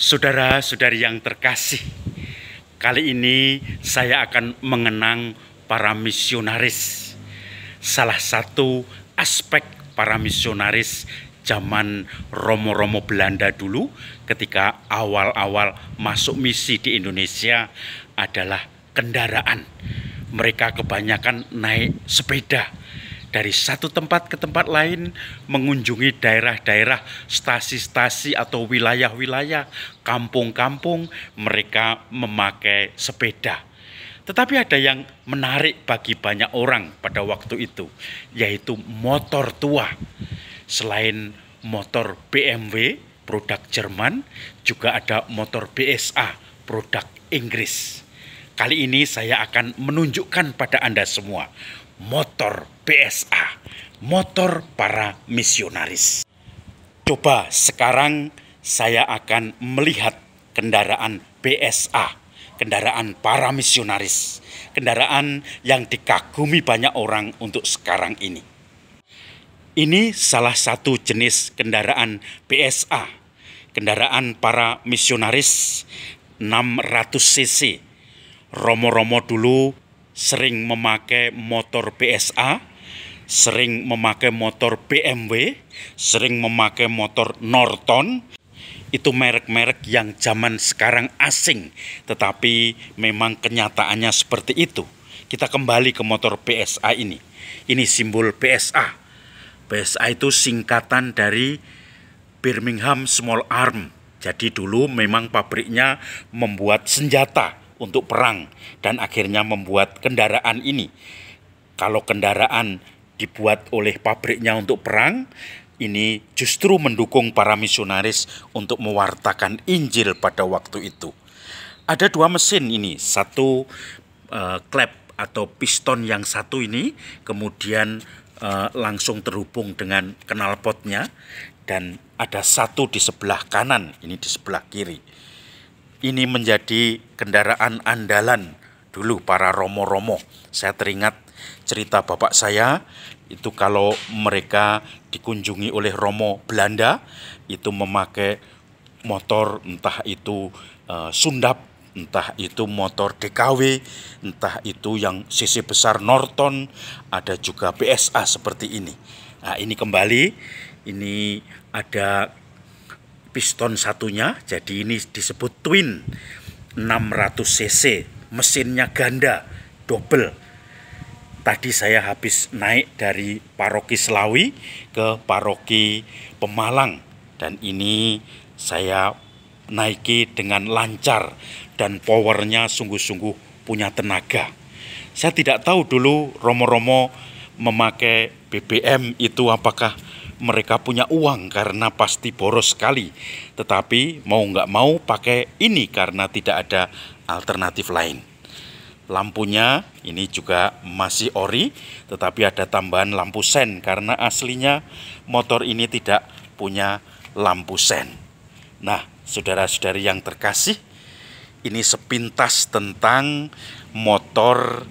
Saudara-saudari yang terkasih, kali ini saya akan mengenang para misionaris. Salah satu aspek para misionaris zaman Romo-Romo Belanda dulu ketika awal-awal masuk misi di Indonesia adalah kendaraan. Mereka kebanyakan naik sepeda dari satu tempat ke tempat lain, mengunjungi daerah-daerah, stasi-stasi atau wilayah-wilayah, kampung-kampung, mereka memakai sepeda. Tetapi ada yang menarik bagi banyak orang pada waktu itu, yaitu motor tua. Selain motor BMW, produk Jerman, juga ada motor BSA, produk Inggris. Kali ini saya akan menunjukkan pada Anda semua motor PSA, motor para misionaris. Coba sekarang saya akan melihat kendaraan PSA, kendaraan para misionaris, kendaraan yang dikagumi banyak orang untuk sekarang ini. Ini salah satu jenis kendaraan PSA, kendaraan para misionaris 600 cc. Romo-romo dulu sering memakai motor PSA, sering memakai motor BMW, sering memakai motor Norton. Itu merek-merek yang zaman sekarang asing, tetapi memang kenyataannya seperti itu. Kita kembali ke motor PSA ini. Ini simbol PSA. PSA itu singkatan dari Birmingham Small Arm. Jadi dulu memang pabriknya membuat senjata untuk perang dan akhirnya membuat kendaraan ini. Kalau kendaraan dibuat oleh pabriknya untuk perang, ini justru mendukung para misionaris untuk mewartakan Injil pada waktu itu. Ada dua mesin ini, satu uh, klep atau piston yang satu ini, kemudian uh, langsung terhubung dengan knalpotnya, dan ada satu di sebelah kanan, ini di sebelah kiri ini menjadi kendaraan andalan dulu para romo-romo. Saya teringat cerita bapak saya itu kalau mereka dikunjungi oleh romo Belanda itu memakai motor entah itu e, Sundap, entah itu motor DKW, entah itu yang sisi besar Norton, ada juga PSA seperti ini. Nah, ini kembali ini ada piston satunya jadi ini disebut twin 600 cc mesinnya ganda double tadi saya habis naik dari paroki Selawi ke paroki Pemalang dan ini saya naiki dengan lancar dan powernya sungguh-sungguh punya tenaga saya tidak tahu dulu Romo-Romo memakai BBM itu apakah mereka punya uang karena pasti boros sekali. Tetapi mau nggak mau pakai ini karena tidak ada alternatif lain. Lampunya ini juga masih ori, tetapi ada tambahan lampu sen karena aslinya motor ini tidak punya lampu sen. Nah, saudara-saudari yang terkasih, ini sepintas tentang motor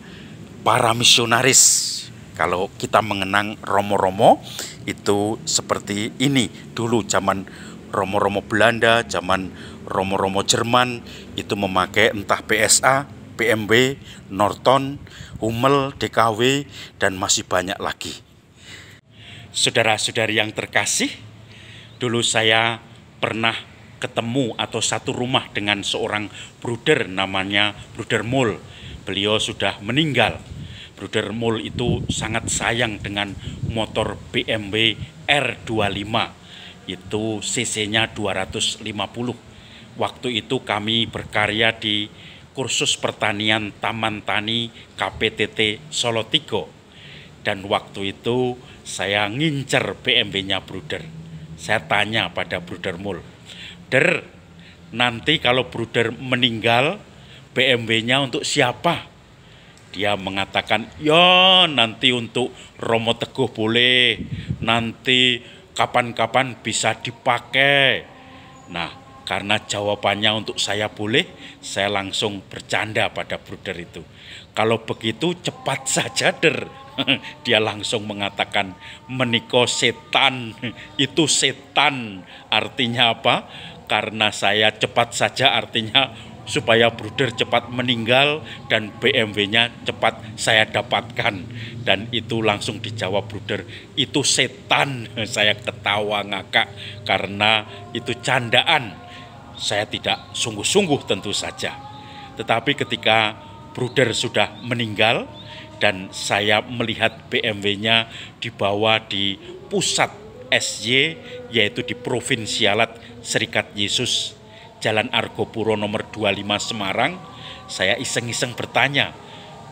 para misionaris. Kalau kita mengenang Romo-Romo, itu seperti ini dulu zaman Romo-romo Belanda, zaman Romo-romo Jerman itu memakai entah PSA, PMB, Norton, Hummel, DKW dan masih banyak lagi. Saudara-saudari yang terkasih, dulu saya pernah ketemu atau satu rumah dengan seorang bruder namanya Bruder Mul. Beliau sudah meninggal Bruder Mul itu sangat sayang dengan motor BMW R25 itu CC-nya 250 waktu itu kami berkarya di kursus pertanian Taman Tani KPTT Solotigo dan waktu itu saya ngincer BMW-nya Bruder saya tanya pada Bruder Mul Der nanti kalau Bruder meninggal BMW-nya untuk siapa dia mengatakan ya nanti untuk Romo Teguh boleh nanti kapan-kapan bisa dipakai nah karena jawabannya untuk saya boleh saya langsung bercanda pada bruder itu kalau begitu cepat saja der dia langsung mengatakan meniko setan itu setan artinya apa karena saya cepat saja artinya supaya Bruder cepat meninggal dan BMW-nya cepat saya dapatkan. Dan itu langsung dijawab Bruder, itu setan. Saya ketawa ngakak karena itu candaan. Saya tidak sungguh-sungguh tentu saja. Tetapi ketika Bruder sudah meninggal dan saya melihat BMW-nya dibawa di pusat SY yaitu di provinsi alat Serikat Yesus Jalan Argopuro nomor 25 Semarang, saya iseng-iseng bertanya,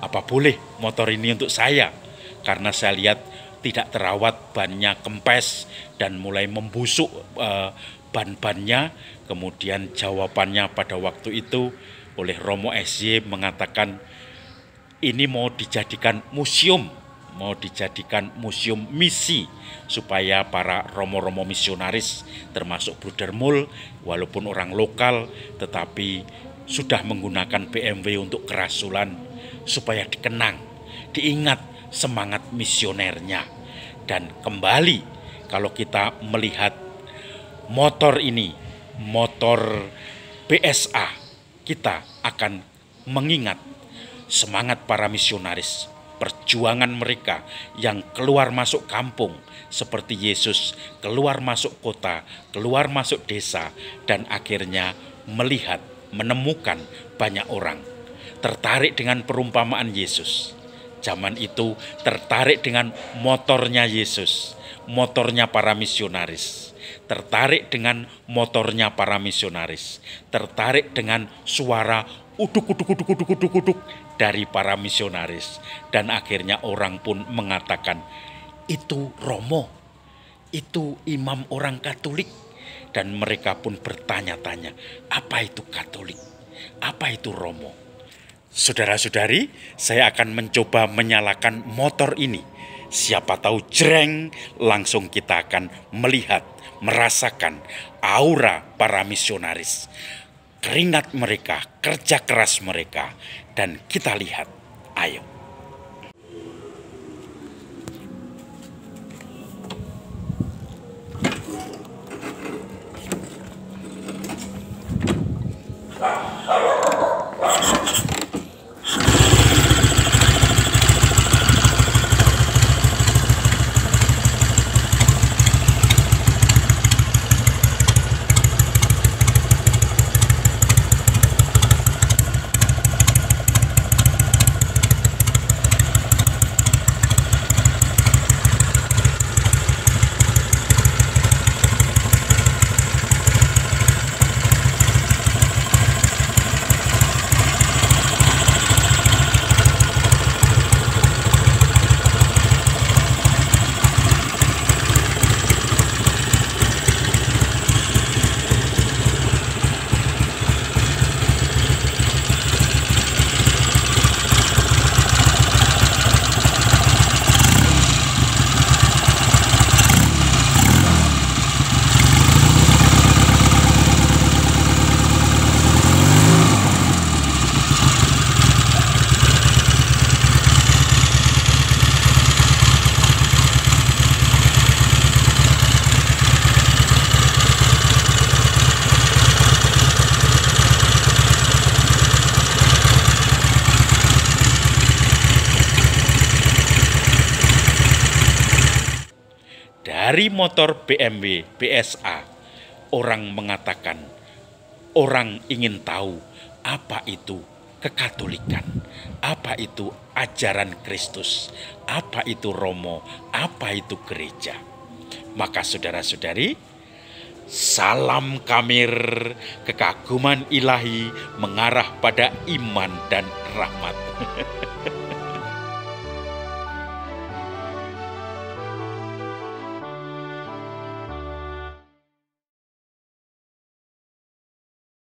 apa boleh motor ini untuk saya? Karena saya lihat tidak terawat, bannya kempes dan mulai membusuk uh, ban-bannya. Kemudian jawabannya pada waktu itu oleh Romo Sj mengatakan ini mau dijadikan museum mau dijadikan museum misi supaya para romo-romo misionaris termasuk Bruder Mul walaupun orang lokal tetapi sudah menggunakan BMW untuk kerasulan supaya dikenang, diingat semangat misionernya dan kembali kalau kita melihat motor ini, motor BSA kita akan mengingat semangat para misionaris perjuangan mereka yang keluar masuk kampung seperti Yesus keluar masuk kota, keluar masuk desa dan akhirnya melihat, menemukan banyak orang tertarik dengan perumpamaan Yesus. Zaman itu tertarik dengan motornya Yesus, motornya para misionaris tertarik dengan motornya para misionaris, tertarik dengan suara uduk uduk uduk uduk uduk uduk dari para misionaris dan akhirnya orang pun mengatakan itu Romo itu imam orang Katolik dan mereka pun bertanya-tanya apa itu Katolik apa itu Romo Saudara-saudari saya akan mencoba menyalakan motor ini siapa tahu jreng langsung kita akan melihat merasakan aura para misionaris keringat mereka, kerja keras mereka, dan kita lihat, ayo dari motor BMW PSA, orang mengatakan, orang ingin tahu apa itu kekatolikan, apa itu ajaran Kristus, apa itu Romo, apa itu gereja. Maka saudara-saudari, salam kamir, kekaguman ilahi mengarah pada iman dan rahmat.